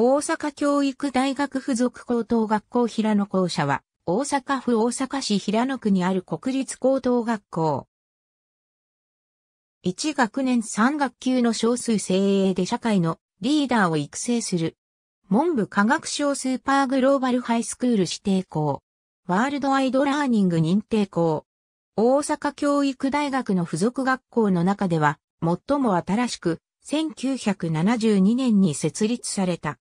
大阪教育大学附属高等学校平野校舎は、大阪府大阪市平野区にある国立高等学校。1学年3学級の少数精鋭で社会のリーダーを育成する。文部科学省スーパーグローバルハイスクール指定校。ワールドアイドラーニング認定校。大阪教育大学の附属学校の中では、最も新しく、1972年に設立された。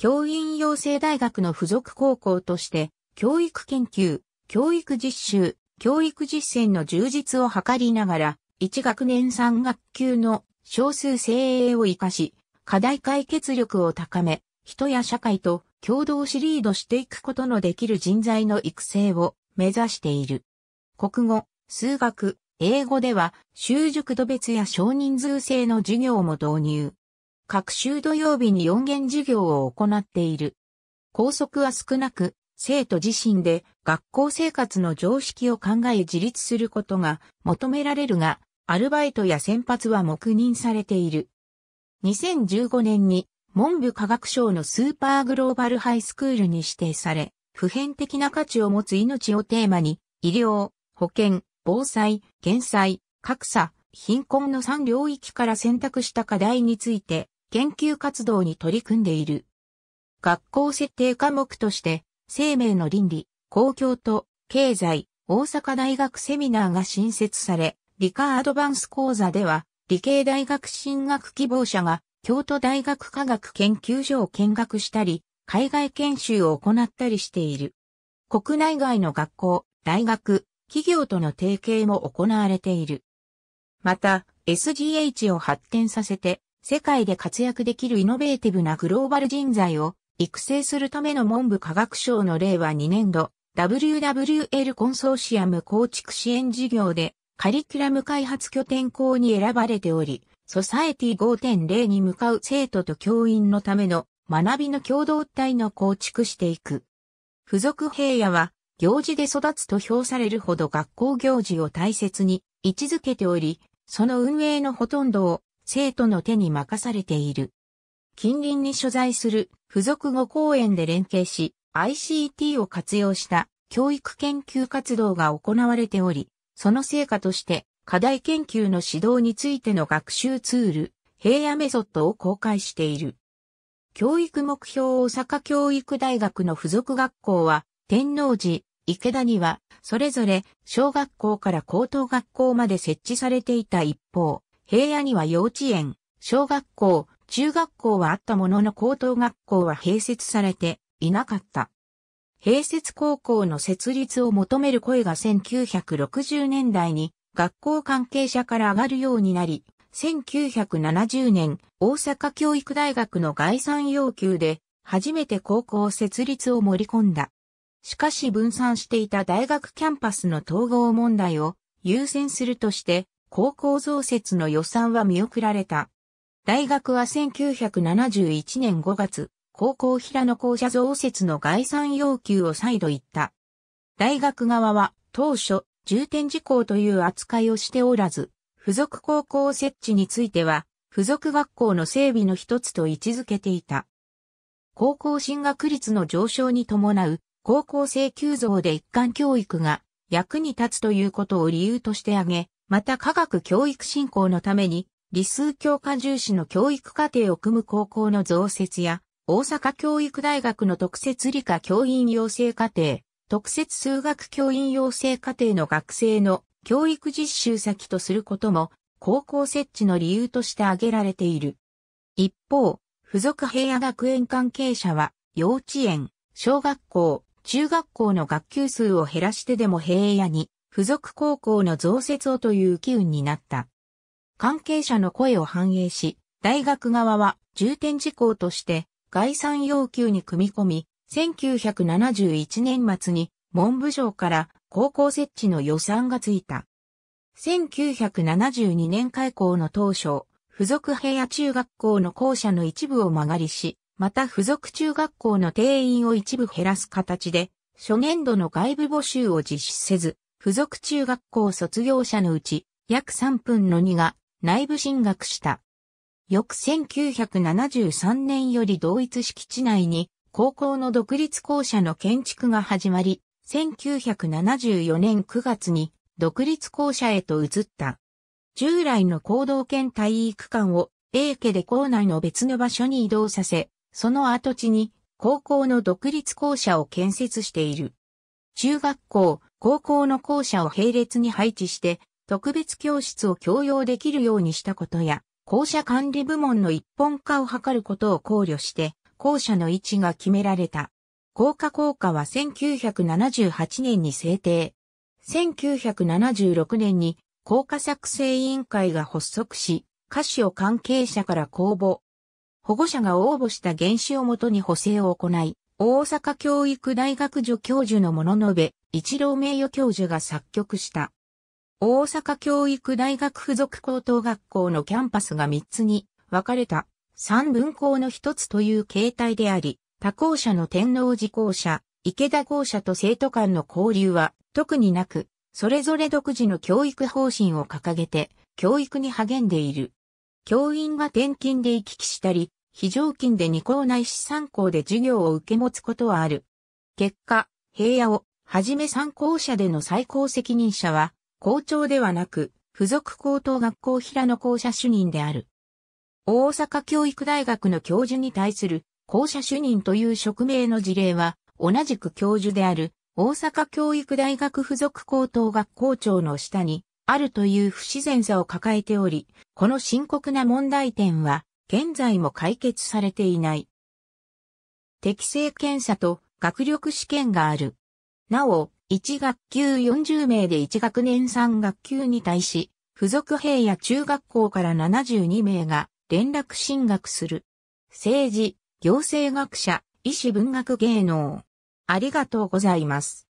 教員養成大学の付属高校として、教育研究、教育実習、教育実践の充実を図りながら、1学年3学級の少数精鋭を活かし、課題解決力を高め、人や社会と共同しリードしていくことのできる人材の育成を目指している。国語、数学、英語では、習熟度別や少人数制の授業も導入。各週土曜日に4限授業を行っている。校則は少なく、生徒自身で学校生活の常識を考え自立することが求められるが、アルバイトや先発は黙認されている。2015年に文部科学省のスーパーグローバルハイスクールに指定され、普遍的な価値を持つ命をテーマに、医療、保健、防災、減災、格差、貧困の3領域から選択した課題について、研究活動に取り組んでいる。学校設定科目として、生命の倫理、公共と経済、大阪大学セミナーが新設され、理科アドバンス講座では、理系大学進学希望者が、京都大学科学研究所を見学したり、海外研修を行ったりしている。国内外の学校、大学、企業との提携も行われている。また、SGH を発展させて、世界で活躍できるイノベーティブなグローバル人材を育成するための文部科学省の令和2年度 WWL コンソーシアム構築支援事業でカリキュラム開発拠点校に選ばれており、ソサエティ5.0に向かう生徒と教員のための学びの共同体の構築していく。付属平野は行事で育つと評されるほど学校行事を大切に位置づけており、その運営のほとんどを生徒の手に任されている。近隣に所在する付属語公園で連携し、ICT を活用した教育研究活動が行われており、その成果として課題研究の指導についての学習ツール、平野メソッドを公開している。教育目標大阪教育大学の附属学校は、天王寺、池田には、それぞれ小学校から高等学校まで設置されていた一方、平野には幼稚園、小学校、中学校はあったものの高等学校は併設されていなかった。併設高校の設立を求める声が1960年代に学校関係者から上がるようになり、1970年大阪教育大学の概算要求で初めて高校設立を盛り込んだ。しかし分散していた大学キャンパスの統合問題を優先するとして高校増設の予算は見送られた。大学は1971年5月、高校平野校舎増設の概算要求を再度言った。大学側は当初、重点事項という扱いをしておらず、付属高校設置については、付属学校の整備の一つと位置づけていた。高校進学率の上昇に伴う、高校生急増で一貫教育が役に立つということを理由として挙げ、また科学教育振興のために、理数教科重視の教育課程を組む高校の増設や、大阪教育大学の特設理科教員養成課程、特設数学教員養成課程の学生の教育実習先とすることも、高校設置の理由として挙げられている。一方、付属平野学園関係者は、幼稚園、小学校、中学校の学級数を減らしてでも平野に付属高校の増設をという機運になった。関係者の声を反映し、大学側は重点事項として概算要求に組み込み、1971年末に文部省から高校設置の予算がついた。1972年開校の当初、付属部屋中学校の校舎の一部を曲がりし、また付属中学校の定員を一部減らす形で、初年度の外部募集を実施せず、付属中学校卒業者のうち、約3分の2が内部進学した。翌1973年より同一敷地内に高校の独立校舎の建築が始まり、1974年9月に独立校舎へと移った。従来の行動圏体育館を A 家で校内の別の場所に移動させ、その跡地に高校の独立校舎を建設している。中学校、高校の校舎を並列に配置して、特別教室を共用できるようにしたことや、校舎管理部門の一本化を図ることを考慮して、校舎の位置が決められた。校歌校歌は1978年に制定。1976年に校歌作成委員会が発足し、歌詞を関係者から公募。保護者が応募した原子をもとに補正を行い、大阪教育大学助教授の物ののべ、一郎名誉教授が作曲した。大阪教育大学附属高等学校のキャンパスが3つに分かれた三分校の一つという形態であり、他校舎の天皇寺校舎、池田校舎と生徒間の交流は特になく、それぞれ独自の教育方針を掲げて、教育に励んでいる。教員が転勤で行き来したり、非常勤で2校内いし3校で授業を受け持つことはある。結果、平野をはじめ参考者での最高責任者は、校長ではなく、付属高等学校平野校舎主任である。大阪教育大学の教授に対する校舎主任という職名の事例は、同じく教授である大阪教育大学附属高等学校長の下にあるという不自然さを抱えており、この深刻な問題点は現在も解決されていない。適性検査と学力試験がある。なお、1学級40名で1学年3学級に対し、付属兵や中学校から72名が連絡進学する。政治、行政学者、医師文学芸能。ありがとうございます。